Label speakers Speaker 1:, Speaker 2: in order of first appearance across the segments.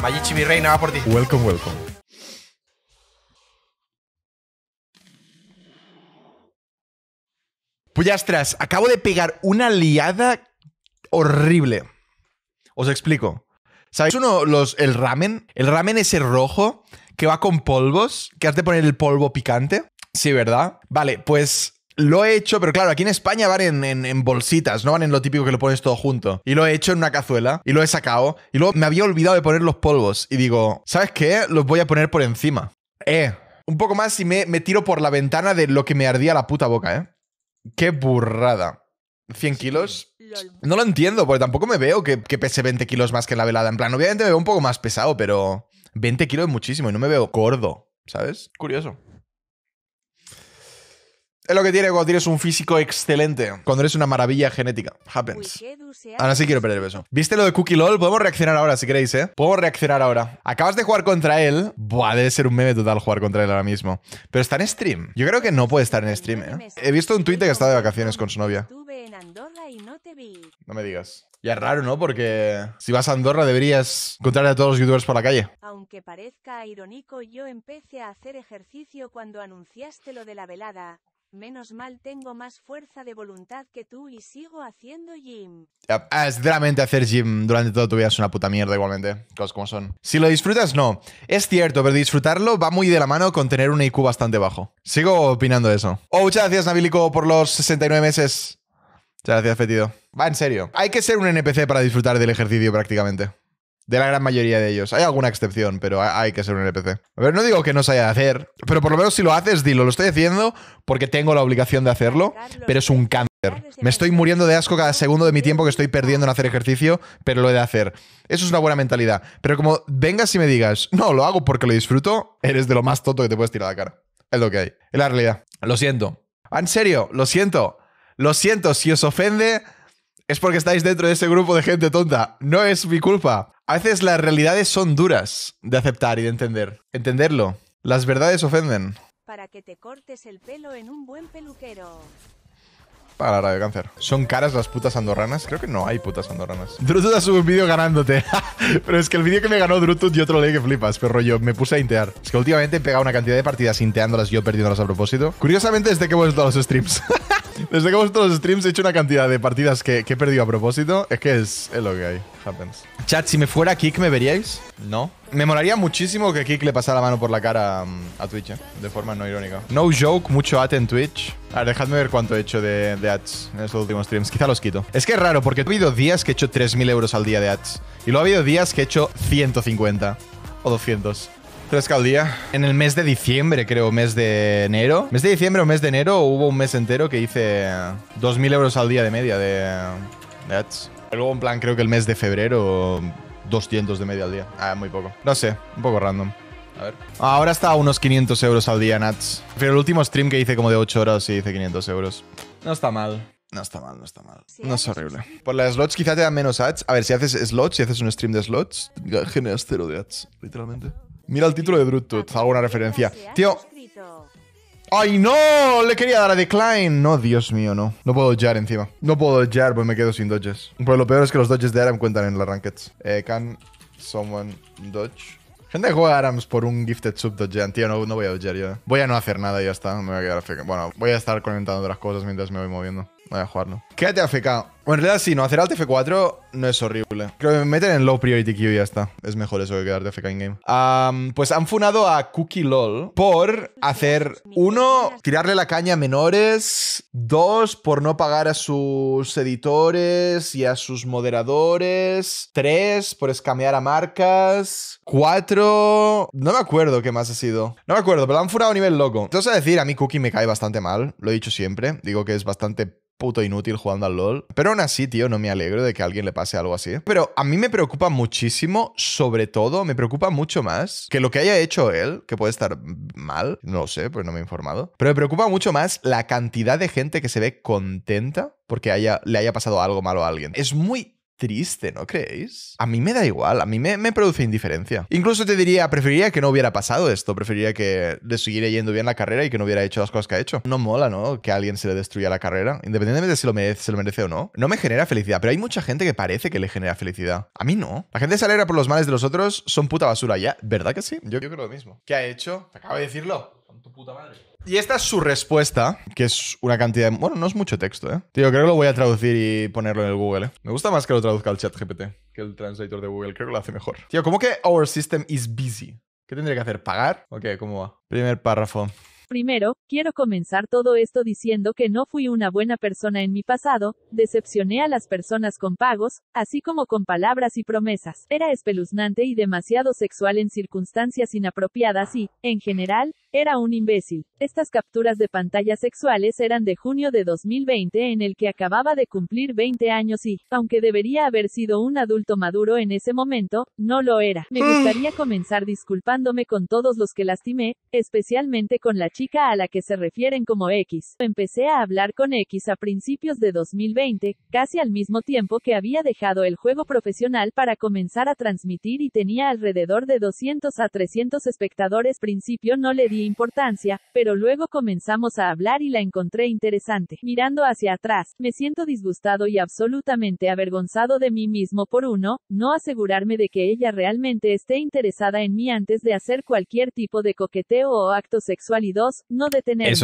Speaker 1: Mayichi, mi reina, va por ti. Welcome, welcome. Puyastras, acabo de pegar una liada horrible. Os explico. ¿Sabéis uno, los, el ramen? El ramen ese rojo que va con polvos, que has de poner el polvo picante. Sí, ¿verdad? Vale, pues lo he hecho, pero claro, aquí en España van en, bolsitas, no van en lo típico que lo pones todo junto. Y lo he hecho en una cazuela y lo he sacado. Y luego me había olvidado de poner los polvos. Y digo, ¿sabes qué? Los voy a poner por encima. Eh. Un poco más y me, me tiro por la ventana de lo que me ardía la puta boca, ¿eh? Qué burrada. 100 kilos. No lo entiendo, porque tampoco me veo que, pese 20 kilos más que la velada. En plan, obviamente me veo un poco más pesado, pero 20 kilos es muchísimo y no me veo gordo, ¿sabes? Curioso. Es lo que tiene cuando tienes un físico excelente. Cuando eres una maravilla genética. Happens. Ahora sí quiero perder peso. ¿Viste lo de Cookie LOL? Podemos reaccionar ahora si queréis, ¿eh? Podemos reaccionar ahora. Acabas de jugar contra él. Buah, debe ser un meme total jugar contra él ahora mismo. Pero está en stream. Yo creo que no puede estar en stream, ¿eh? He visto un tweet que está de vacaciones con su novia. No me digas. Ya es raro, ¿no? Porque si vas a Andorra deberías encontrar a todos los youtubers por la calle.
Speaker 2: Aunque parezca irónico, yo empecé a hacer ejercicio cuando anunciaste lo de la velada. Menos mal tengo más fuerza de voluntad que tú y sigo haciendo
Speaker 1: gym. Ah, mente hacer gym durante toda tu vida es una puta mierda igualmente. Cosas como son. Si lo disfrutas, no. Es cierto, pero disfrutarlo va muy de la mano con tener un IQ bastante bajo. Sigo opinando eso. Oh, muchas gracias, Nabilico, por los 69 meses. Muchas gracias, Fetido. Va, en serio. Hay que ser un NPC para disfrutar del ejercicio prácticamente. De la gran mayoría de ellos. Hay alguna excepción, pero hay que ser un NPC. A ver, no digo que no se haya de hacer, pero por lo menos si lo haces, dilo. Lo estoy haciendo porque tengo la obligación de hacerlo, pero es un cáncer. Me estoy muriendo de asco cada segundo de mi tiempo que estoy perdiendo en hacer ejercicio, pero lo he de hacer. Eso es una buena mentalidad. Pero como vengas y me digas, no, lo hago porque lo disfruto, eres de lo más tonto que te puedes tirar a la cara. Es lo que hay. Es la realidad. Lo siento. Ah, en serio, lo siento. Lo siento, si os ofende, es porque estáis dentro de ese grupo de gente tonta. No es mi culpa. A veces las realidades son duras de aceptar y de entender. Entenderlo. Las verdades ofenden.
Speaker 2: Para que te cortes el pelo en un buen peluquero.
Speaker 1: Para la de cáncer. ¿Son caras las putas andorranas? Creo que no hay putas andorranas. Drutut ha subido un vídeo ganándote. pero es que el vídeo que me ganó Drutut yo otro leí que flipas, pero rollo, me puse a intear. Es que últimamente he pegado una cantidad de partidas inteándolas yo perdiéndolas a propósito. Curiosamente, desde que he vuelto los streams. desde que he los streams he hecho una cantidad de partidas que, he perdido a propósito. Es que es, es lo que hay. Chat, si me fuera Kik, ¿me veríais? No. Me molaría muchísimo que Kik le pasara la mano por la cara um, a Twitch, ¿eh? de forma no irónica. No joke, mucho ad en Twitch. A ver, dejadme ver cuánto he hecho de, ads en estos últimos streams. Quizá los quito. Es que es raro, porque he habido días que he hecho 3.000 euros al día de ads. Y luego ha habido días que he hecho 150 o 200. 3 al día. En el mes de diciembre, creo, mes de enero. Mes de diciembre o mes de enero hubo un mes entero que hice 2.000 euros al día de media de ads luego, en plan, creo que el mes de febrero, 200 de media al día. Ah, muy poco. No sé, un poco random. A ver. Ahora está a unos 500 euros al día, en Nats. Pero el último stream que hice como de 8 horas y hice 500 euros. No está mal. No está mal, no está mal. No es horrible. Por las slots quizás te dan menos ads. A ver, si haces slots, si haces un stream de slots, generas cero de ads, literalmente. Mira el título de Brutut, ah, alguna referencia. ¿eh? Tío, ¡Ay, no! Le quería dar a Decline. No, Dios mío, no. No puedo dodgear encima. No puedo dodgear, pues me quedo sin dodges. Pues lo peor es que los dodges de Aram cuentan en las rankeds. Eh, can someone dodge? Gente juega Arams por un Gifted Sub dodgean. Tío, no, voy a dodgear yo. Eh. Voy a no hacer nada y ya está. Me voy a quedar Bueno, voy a estar comentando otras cosas mientras me voy moviendo. Voy a jugarlo. Quédate afectado en realidad sí, no, hacer alt F4 no es horrible. Creo que me meten en low priority queue y ya está. Es mejor eso que quedarte FK in game. pues han funado a Cookie LOL por hacer, uno, tirarle la caña a menores, dos, por no pagar a sus editores y a sus moderadores, tres, por escamear a marcas, cuatro... No me acuerdo qué más ha sido. No me acuerdo, pero han funado a nivel loco. Entonces, a decir, a mí Cookie me cae bastante mal, lo he dicho siempre. Digo que es bastante puto inútil jugando al LOL. Pero no así, tío, no me alegro de que a alguien le pase algo así. Pero a mí me preocupa muchísimo, sobre todo, me preocupa mucho más que lo que haya hecho él, que puede estar mal, no lo sé, pues no me he informado. Pero me preocupa mucho más la cantidad de gente que se ve contenta porque haya, le haya pasado algo malo a alguien. Es muy triste, ¿no creéis? A mí me da igual, a mí me, me, produce indiferencia. Incluso te diría, preferiría que no hubiera pasado esto, preferiría que le siguiera yendo bien la carrera y que no hubiera hecho las cosas que ha hecho. No mola, ¿no? Que a alguien se le destruya la carrera, independientemente de si lo merece, se lo merece o no. No me genera felicidad, pero hay mucha gente que parece que le genera felicidad. A mí no. La gente se alegra por los males de los otros, son puta basura ya. ¿Verdad que sí? Yo, creo lo mismo. ¿Qué ha hecho? acabo de decirlo. Con tu puta madre. Y esta es su respuesta, que es una cantidad. De, bueno, no es mucho texto, ¿eh? Tío, creo que lo voy a traducir y ponerlo en el Google, ¿eh? Me gusta más que lo traduzca el chat GPT que el translator de Google. Creo que lo hace mejor. Tío, ¿cómo que our system is busy? ¿Qué tendría que hacer? ¿Pagar? Ok, ¿cómo va? Primer párrafo.
Speaker 2: Primero, quiero comenzar todo esto diciendo que no fui una buena persona en mi pasado, decepcioné a las personas con pagos, así como con palabras y promesas. Era espeluznante y demasiado sexual en circunstancias inapropiadas y, en general, era un imbécil. Estas capturas de pantalla sexuales eran de junio de 2020 en el que acababa de cumplir 20 años y, aunque debería haber sido un adulto maduro en ese momento, no lo era. Me mm. gustaría comenzar disculpándome con todos los que lastimé, especialmente con la chica a la que se refieren como X. Empecé a hablar con X a principios de 2020, casi al mismo tiempo que había dejado el juego profesional para comenzar a transmitir y tenía alrededor de 200 a 300 espectadores. Principio no le di importancia, pero luego comenzamos a hablar y la encontré interesante. Mirando hacia atrás, me siento disgustado y absolutamente avergonzado de mí mismo por uno, no asegurarme de que ella realmente esté interesada en mí antes de hacer cualquier tipo de coqueteo o acto sexual y dos, no detener.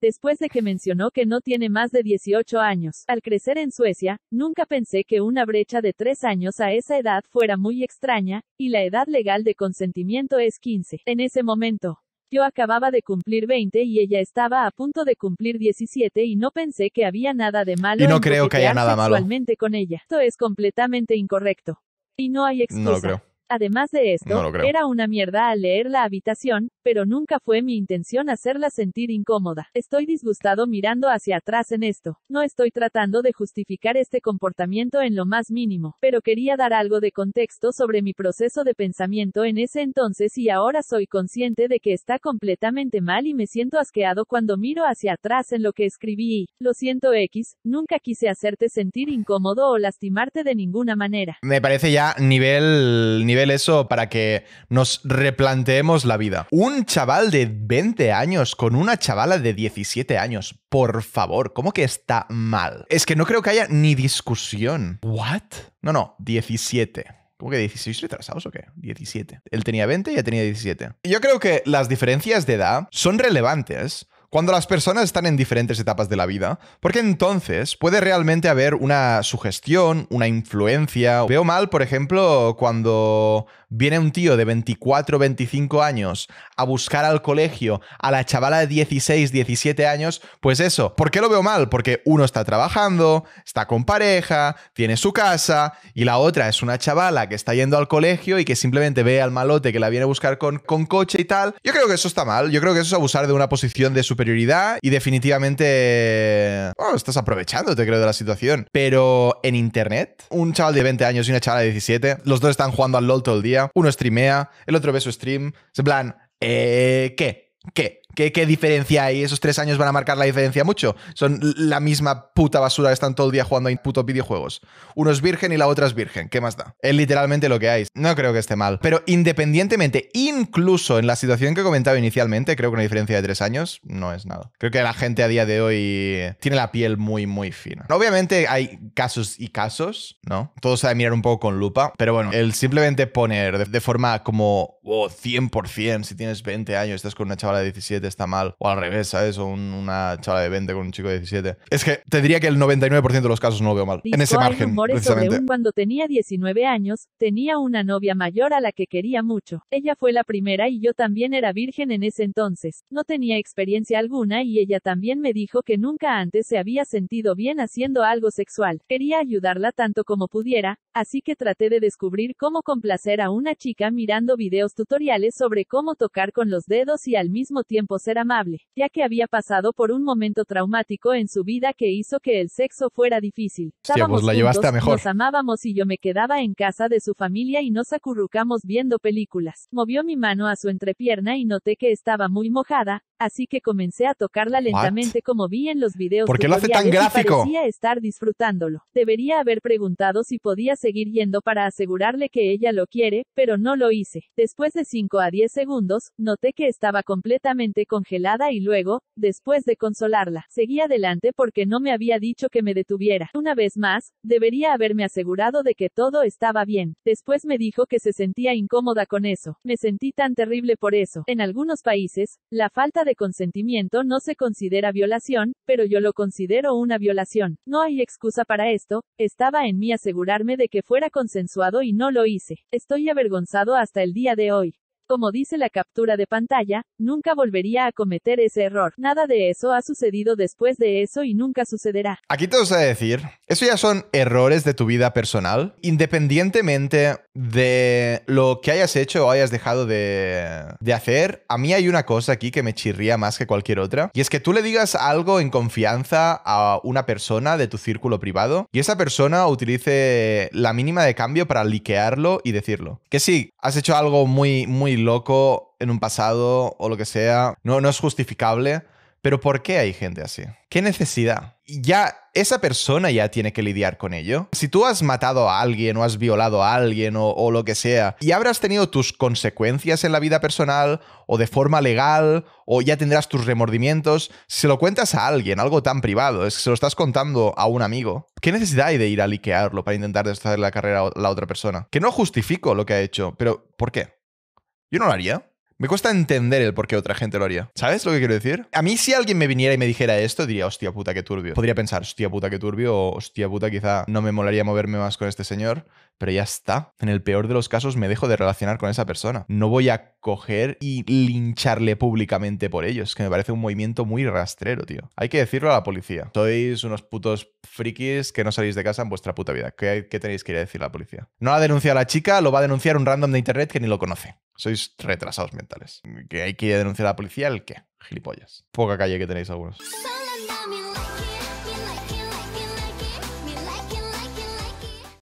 Speaker 2: Después de que mencionó que no tiene más de 18 años. Al crecer en Suecia, nunca pensé que una brecha de 3 años a esa edad fuera muy extraña, y la edad legal de consentimiento es 15. En ese momento. Yo acababa de cumplir 20 y ella estaba a punto de cumplir 17 y no pensé que había nada de malo no en creo que haya nada malo. con ella. Esto es completamente incorrecto. Y no hay excusa. No creo. Además de esto, era una mierda al leer la habitación, pero nunca fue mi intención hacerla sentir incómoda. Estoy disgustado mirando hacia atrás en esto. No estoy tratando de justificar este comportamiento en lo más mínimo, pero quería dar algo de contexto sobre mi proceso de pensamiento en ese entonces y ahora soy consciente de que está completamente mal y me siento asqueado cuando miro hacia atrás en lo que escribí. Lo siento X, nunca quise hacerte sentir incómodo o lastimarte de ninguna manera.
Speaker 1: Me parece ya nivel eso para que nos replanteemos la vida. Un chaval de 20 años con una chavala de 17 años. Por favor, ¿cómo que está mal? Es que no creo que haya ni discusión. ¿What? No, no, 17. ¿Cómo que 16 retrasados o qué? 17. Él tenía 20 y ya tenía 17. Yo creo que las diferencias de edad son relevantes, cuando las personas están en diferentes etapas de la vida, porque entonces puede realmente haber una sugestión, una influencia. Veo mal, por ejemplo, cuando viene un tío de 24, 25 años a buscar al colegio a la chavala de 16, 17 años, pues eso, ¿por qué lo veo mal? Porque uno está trabajando, está con pareja, tiene su casa y la otra es una chavala que está yendo al colegio y que simplemente ve al malote que la viene a buscar con, con coche y tal. Yo creo que eso está mal, yo creo que eso es abusar de una posición de superioridad y definitivamente oh, estás aprovechando, te creo, de la situación. Pero en internet, un chaval de 20 años y una chavala de 17, los dos están jugando al LOL todo el día uno streamea, el otro ve su stream. Es en plan, eh, ¿qué? ¿Qué? ¿Qué, diferencia hay? ¿Esos tres años van a marcar la diferencia mucho? Son la misma puta basura que están todo el día jugando a putos videojuegos. Uno es virgen y la otra es virgen. ¿Qué más da? Es literalmente lo que hay. No creo que esté mal. Pero independientemente, incluso en la situación que he comentado inicialmente, creo que una diferencia de tres años no es nada. Creo que la gente a día de hoy tiene la piel muy, muy fina. Obviamente hay casos y casos, ¿no? Todo se ha de mirar un poco con lupa. Pero bueno, el simplemente poner de, forma como oh, 100%, si tienes 20 años, estás con una chavala de 17 está mal, o al revés, a eso una chava de 20 con un chico de 17. Es que te diría que el 99% de los casos no lo veo mal. en ese margen, precisamente.
Speaker 2: cuando tenía 19 años, tenía una novia mayor a la que quería mucho. Ella fue la primera y yo también era virgen en ese entonces. No tenía experiencia alguna y ella también me dijo que nunca antes se había sentido bien haciendo algo sexual. Quería ayudarla tanto como pudiera, así que traté de descubrir cómo complacer a una chica mirando videos tutoriales sobre cómo tocar con los dedos y al mismo tiempo ser amable, ya que había pasado por un momento traumático en su vida que hizo que el sexo fuera difícil. Estábamos la llevaste mejor. Nos amábamos y yo me quedaba en casa de su familia y nos acurrucamos viendo películas. Movió mi mano a su entrepierna y noté que estaba muy mojada, así que comencé a tocarla lentamente como vi en los videos. ¿Por qué lo hace tan gráfico? Parecía estar disfrutándolo. Debería haber preguntado si podía seguir yendo para asegurarle que ella lo quiere, pero no lo hice. Después de 5 a 10 segundos, noté que estaba completamente congelada y luego, después de consolarla, seguí adelante porque no me había dicho que me detuviera. Una vez más, debería haberme asegurado de que todo estaba bien. Después me dijo que se sentía incómoda con eso. Me sentí tan terrible por eso. En algunos países, la falta de consentimiento no se considera violación, pero yo lo considero una violación. No hay excusa para esto, estaba en mí asegurarme de que fuera consensuado y no lo hice. Estoy avergonzado hasta el día de hoy. Como dice la captura de pantalla, nunca volvería a cometer ese error. Nada de eso ha sucedido después de eso y nunca sucederá.
Speaker 1: Aquí te os voy a decir, eso ya son errores de tu vida personal, independientemente de lo que hayas hecho o hayas dejado de, de, hacer, a mí hay una cosa aquí que me chirría más que cualquier otra. Y es que tú le digas algo en confianza a una persona de tu círculo privado y esa persona utilice la mínima de cambio para liquearlo y decirlo. Que sí, has hecho algo muy, muy loco en un pasado o lo que sea, no, no es justificable. Pero ¿por qué hay gente así? ¿Qué necesidad? Ya esa persona ya tiene que lidiar con ello. Si tú has matado a alguien o has violado a alguien o, lo que sea, y habrás tenido tus consecuencias en la vida personal o de forma legal o ya tendrás tus remordimientos, si se lo cuentas a alguien, algo tan privado, es que se lo estás contando a un amigo, ¿qué necesidad hay de ir a liquearlo para intentar deshacer la carrera a la otra persona? Que no justifico lo que ha hecho, pero ¿por qué? Yo no lo haría. Me cuesta entender el por qué otra gente lo haría. ¿Sabes lo que quiero decir? A mí, si alguien me viniera y me dijera esto, diría, hostia puta, qué turbio. Podría pensar, hostia puta, qué turbio, o hostia puta, quizá no me molaría moverme más con este señor pero ya está. En el peor de los casos me dejo de relacionar con esa persona. No voy a coger y lincharle públicamente por ellos, que me parece un movimiento muy rastrero, tío. Hay que decirlo a la policía. Sois unos putos frikis que no salís de casa en vuestra puta vida. ¿Qué, tenéis que ir a decir a la policía? No la denuncia a la chica, lo va a denunciar un random de internet que ni lo conoce. Sois retrasados mentales. ¿Que hay que denunciar a la policía? ¿El qué? Gilipollas. Poca calle que tenéis algunos.